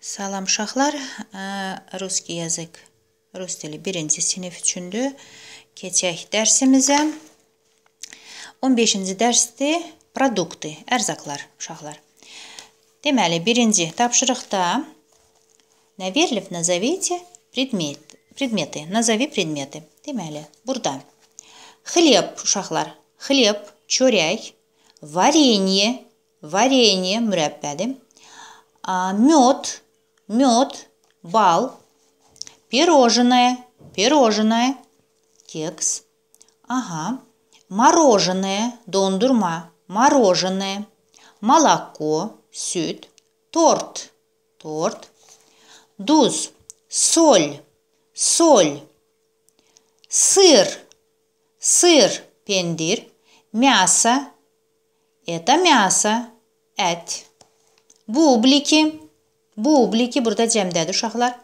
Salam uşaqlar, ruski yazıq, rus dili 1-ci sinif üçündür. Keçək dərsimizə. 15-ci dərsdir, produkti, ərzaqlar uşaqlar. Deməli, birinci tapşırıqda nə verilib? Назовите предмет, предметы, назови предметы. Deməli, burada хлеб uşaqlar, хлеб, çörək, varenye, varenye mürəbbədir. Мед, мед, бал, пирожное, пирожное, кекс, ага, мороженое, дондурма, мороженое, молоко, сюд, торт, торт, дуз, соль, соль, сыр, сыр, пендир, мясо, это мясо, эть, бублики, Bubliki burada cəmdədir uşaqlar.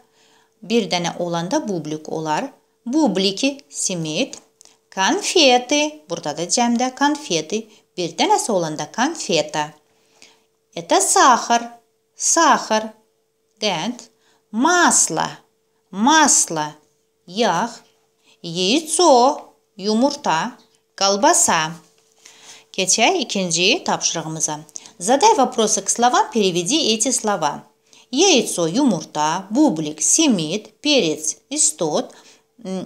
Bir dənə olanda bublik olar. Bubliki simit. Konfeti burada da cəmdə konfeti. Bir dənəsi olanda konfeta. Eta сахар, сахар, Qənd. Masla. Masla. Yağ. Yeyco. yumurta, колбаса. Keçək ikinci tapşırığımıza. Zadəy вопросы к словам, переведи eti слова. яйцо, юмурта, бублик, simit, перец, istot, э,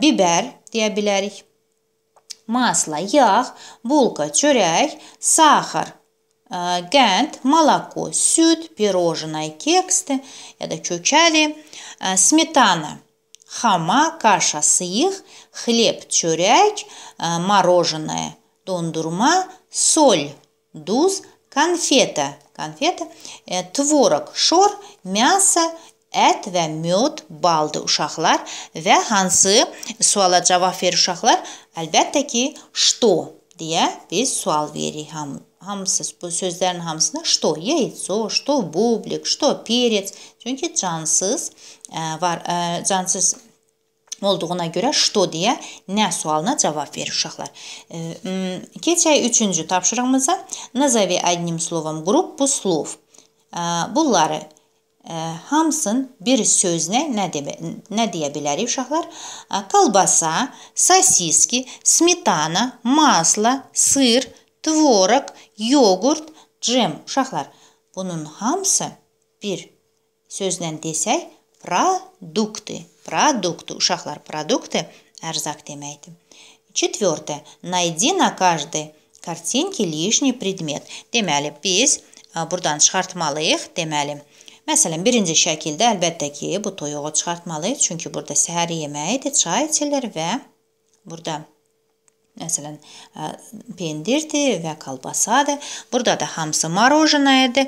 бибер, diyebiliriz. масло, ях, булка, çörek, сахар, э, Гент, молоко, сют, пирожное, кексты, это чучали, э, сметана, хама, каша сых, хлеб, чуряч, мороженое, дондурма, соль, дуз, Конфета. Конфета. Э, творог. Şor, мясо, ət və möd baldı uşaqlar və hansı suala cavab verir uşaqlar? Əlbəttə ki, что deyə biz sual veririk hamı. Hamısı bu sözlərin hamısına что яйцо, что бублик, что перец. Çünki cansız ə, var, ə, cansız olduğuna görə "što" deyə "nə" sualına cavab verir uşaqlar. Keçək 3-cü tapşırığımıza. Назови одним словом группу слов. Bunları e, hamsın bir sözlə nə deyə, nə deyə bilərik uşaqlar? Kolbasa, sosiski, smetana, masla, sır, tvorog, yoğurt, cem. Uşaqlar, bunun hamısı bir sözlə desək, produkti Продукты. Uşaqlar, продукты ərzaq deməkdir. Четвертое. Найди на каждой картинке лишний предмет. Deməli, biz buradan çıxartmalıyıq. Deməli, Məsələn, birinci şəkildə əlbəttə ki, bu toyuğu çıxartmalıyıq, çünki burada səhər yeməyidir, çay içilir və burada məsələn, pendirdir və kalbasadır. Burada da hamısı marojnayadır,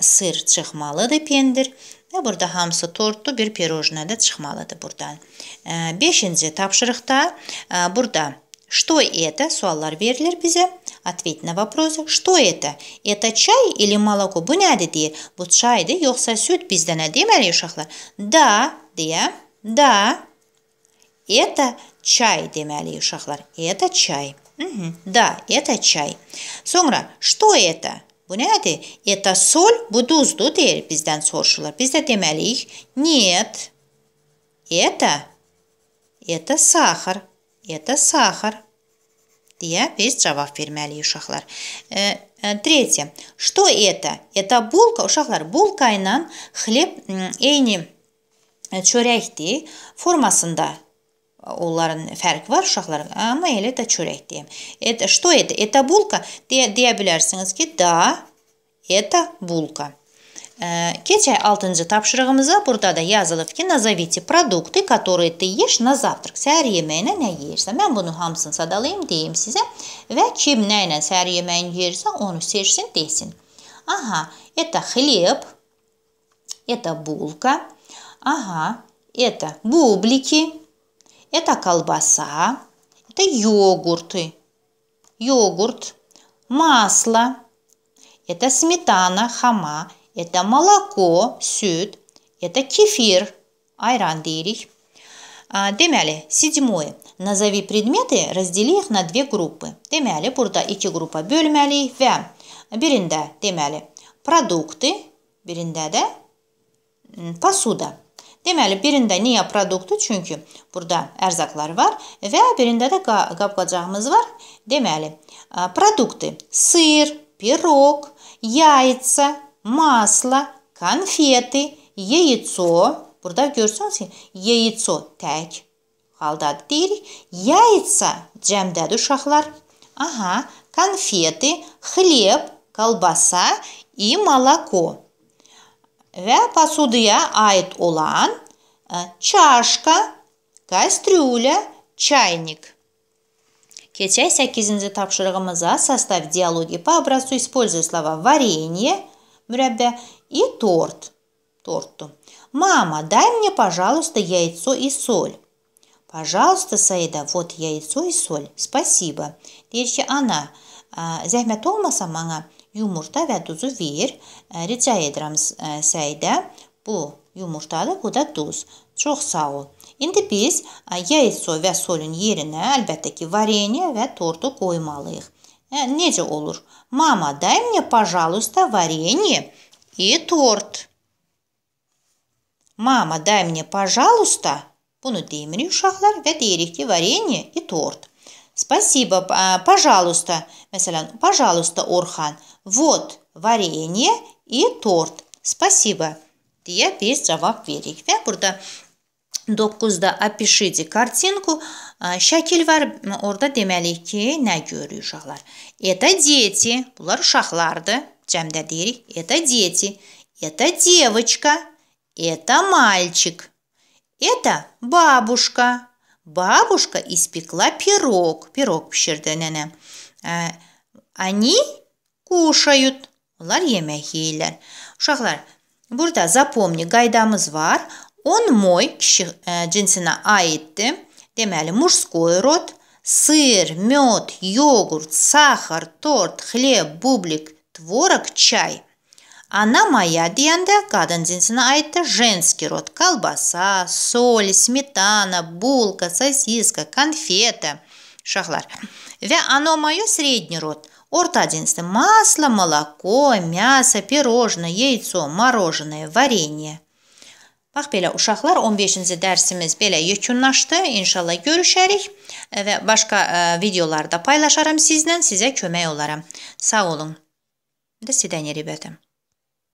sır çıxmalıdır pendir. Və burada hamısı tortlu bir pirojnədə çıxmalıdır burdan. 5-ci tapşırıqda burada Что это? Suallar verilir bizə. Ответь на вопросы. Что это? Это чай или молоко? Bu nədir deyir. Bu çaydır, yoxsa süd bizdə nə deməli uşaqlar? Da deyə. Da. Это чай deməli uşaqlar. Это чай. Угу. Да, это чай. Sonra что это? Bu nədir? Это sol, bu duzdur deyir bizdən soruşurlar. Biz də deməliyik, нет. Это это сахар. Это сахар. Deyə biz cavab verməliyik uşaqlar. E, Третье. Что это? Это булка. Uşaqlar, bulka ilə xleb eyni çörəkdir formasında onların fərq var uşaqlar, amma elə də çörək deyim. Et, что это? Это булка? Deyə, deyə bilərsiniz ki, da, это булка. Keçək 6-cı tapşırığımıza. Burada da yazılıb ki, назовите продукты, которые ты ешь на завтрак. Səhər yeməyinə nə yeyirsən? Mən bunu hamısını sadalayım, deyim sizə. Və kim nə ilə səhər yeməyini yeyirsə, onu seçsin, desin. Aha, это хлеб, это булка. Aha, это бублики. Это колбаса, это йогурты, йогурт, масло, это сметана, хама, это молоко, сюд, это кефир, айран дейрих. А, Демяли, седьмое. Назови предметы, раздели их на две группы. Демяли, burada ики группа. bölmeli ve birinde demeli продукты, birinde да. посуда. Deməli, birində niyə produktu? Çünki burada ərzaqlar var və birində də qab-qacağımız var. Deməli, produkti sır, пирог, яйца, масло, konfeti, яйцо. Burada görürsünüz ki, яйцо tək haldadır deyirik. Яйца cəmdədir uşaqlar. Aha, konfeti, хлеб, колбаса и молоко. ve pasudiye ait olan e, çaşka, kastrüle, çaynik. Keçək 8-ci tapşırığımıza sostav диалоги по образцу используй слова варенье, мürəbbə и торт. Торту. Мама, дай мне, пожалуйста, яйцо и соль. Пожалуйста, Саида, вот яйцо и соль. Спасибо. Deyir ki, ana, zəhmət а, olmasa mənə yumurta və duzu ver. Rica edirəm Səidə. Bu yumurtadır, bu da duz. Çox sağ ol. İndi biz yayso və solun yerinə əlbəttə ki, vareniya və tortu qoymalıyıq. Necə olur? Mama, дай мне, пожалуйста, варенье и торт. Mama, дай мне, пожалуйста. Bunu demirik uşaqlar və deyirik ki, vareniya и торт. Спасибо, пожалуйста. Məsələn, пожалуйста, Orxan. Вот варенье и торт. Спасибо. Diye bir cevap verik. Ve burada 9-da apişidi kartinku şəkil var. Orada deməliyik ki, nə görür uşaqlar? Это дети. Bunlar uşaqlardır. Cəmdə deyirik. Это дети. Это девочка. Это мальчик. Это бабушка. Бабушка испекла пирог. Пирог pişirdi nənə. Они кушают. Олар емек Шахлар Uşaqlar, запомни запомни, qaydamız бар. Он мой kişi айты, демәлі, мужской род сыр, мед, йогурт, сахар, торт, хлеб, бублик, творог, чай. Она моя диянда, кадан дзинсина айтты женский род колбаса соль сметана булка сосиска конфета шахлар ве оно мое средний род Орта 11. Масло, молоко, мясо, пирожное, яйцо, мороженое, варенье. Bax belə uşaqlar 15-ci dərsimiz belə yekunlaşdı. İnşallah görüşərik və başqa ə, videolarda paylaşaram sizlə, sizə kömək olaram. Sağ olun. До свидания, ребята.